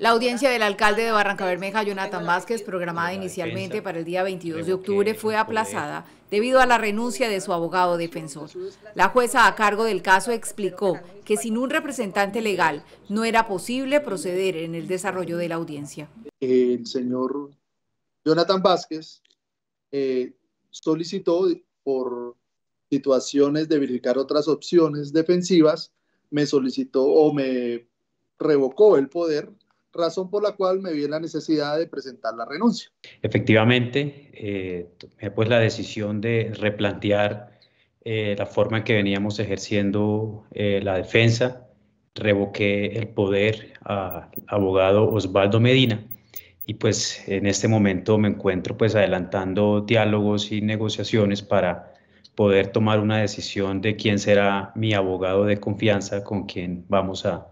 La audiencia del alcalde de Barranca Bermeja, Jonathan Vázquez, programada inicialmente para el día 22 de octubre, fue aplazada debido a la renuncia de su abogado defensor. La jueza a cargo del caso explicó que sin un representante legal no era posible proceder en el desarrollo de la audiencia. El señor Jonathan Vázquez eh, solicitó por situaciones de verificar otras opciones defensivas, me solicitó o me revocó el poder razón por la cual me vi en la necesidad de presentar la renuncia. Efectivamente, eh, tomé pues la decisión de replantear eh, la forma en que veníamos ejerciendo eh, la defensa, revoqué el poder al abogado Osvaldo Medina y pues en este momento me encuentro pues adelantando diálogos y negociaciones para poder tomar una decisión de quién será mi abogado de confianza con quien vamos a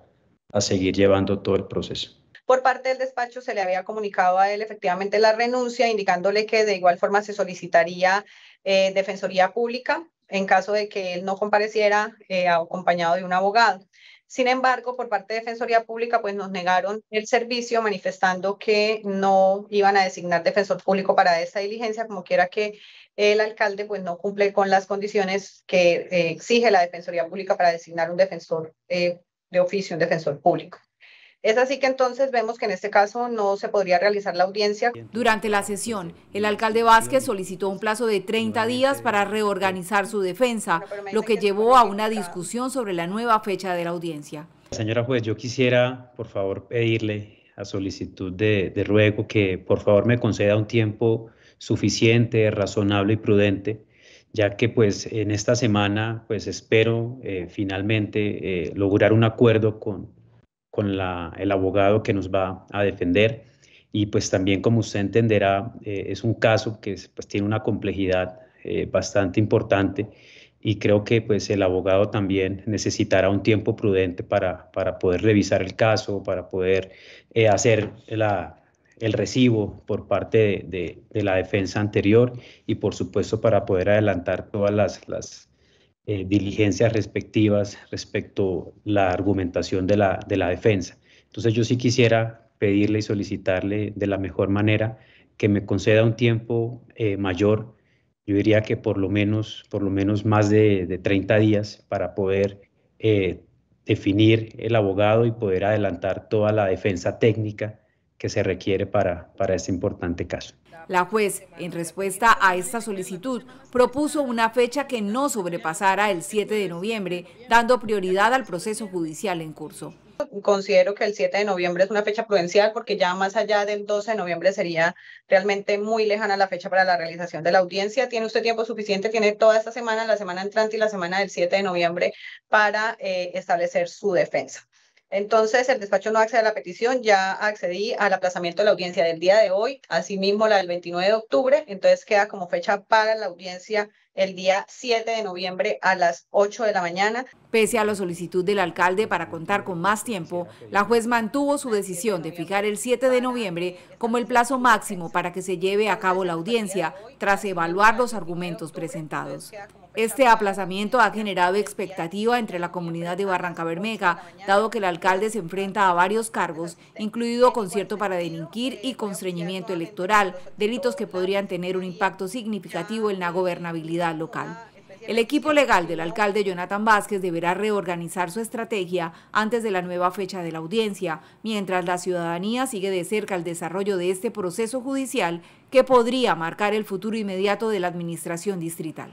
seguir llevando todo el proceso. Por parte del despacho se le había comunicado a él efectivamente la renuncia, indicándole que de igual forma se solicitaría eh, defensoría pública en caso de que él no compareciera eh, acompañado de un abogado. Sin embargo, por parte de Defensoría Pública, pues nos negaron el servicio manifestando que no iban a designar defensor público para esa diligencia, como quiera que el alcalde pues no cumple con las condiciones que eh, exige la Defensoría Pública para designar un defensor de oficio, un defensor público. Es así que entonces vemos que en este caso no se podría realizar la audiencia. Durante la sesión, el alcalde Vázquez solicitó un plazo de 30 días para reorganizar su defensa, lo que llevó a una discusión sobre la nueva fecha de la audiencia. Señora juez, yo quisiera, por favor, pedirle a solicitud de, ruego que por favor me conceda un tiempo suficiente, razonable y prudente ya que pues en esta semana pues espero eh, finalmente eh, lograr un acuerdo con, con el abogado que nos va a defender. Y pues también, como usted entenderá, eh, es un caso que pues, tiene una complejidad eh, bastante importante y creo que pues el abogado también necesitará un tiempo prudente para, para poder revisar el caso, para poder eh, hacer el recibo por parte de, la defensa anterior y por supuesto para poder adelantar todas las eh, diligencias respectivas respecto la argumentación de la, defensa. Entonces yo sí quisiera pedirle y solicitarle de la mejor manera que me conceda un tiempo eh, mayor, yo diría que por lo menos, por lo menos más de, de 30 días para poder eh, definir el abogado y poder adelantar toda la defensa técnica que se requiere para, para este importante caso. La juez, en respuesta a esta solicitud, propuso una fecha que no sobrepasara el 7 de noviembre, dando prioridad al proceso judicial en curso. Considero que el 7 de noviembre es una fecha prudencial porque ya más allá del 12 de noviembre sería realmente muy lejana la fecha para la realización de la audiencia. Tiene usted tiempo suficiente, tiene toda esta semana, la semana entrante y la semana del 7 de noviembre para eh, establecer su defensa. Entonces, el despacho no accede a la petición, ya accedí al aplazamiento de la audiencia del día de hoy, asimismo la del 29 de octubre, entonces queda como fecha para la audiencia el día 7 de noviembre a las 8 de la mañana. Pese a la solicitud del alcalde para contar con más tiempo, la juez mantuvo su decisión de fijar el 7 de noviembre como el plazo máximo para que se lleve a cabo la audiencia tras evaluar los argumentos presentados. Este aplazamiento ha generado expectativa entre la comunidad de Barranca Bermeja, dado que el alcalde se enfrenta a varios cargos, incluido concierto para delinquir y constreñimiento electoral, delitos que podrían tener un impacto significativo en la gobernabilidad local. El equipo legal del alcalde Jonathan Vázquez deberá reorganizar su estrategia antes de la nueva fecha de la audiencia, mientras la ciudadanía sigue de cerca el desarrollo de este proceso judicial que podría marcar el futuro inmediato de la administración distrital.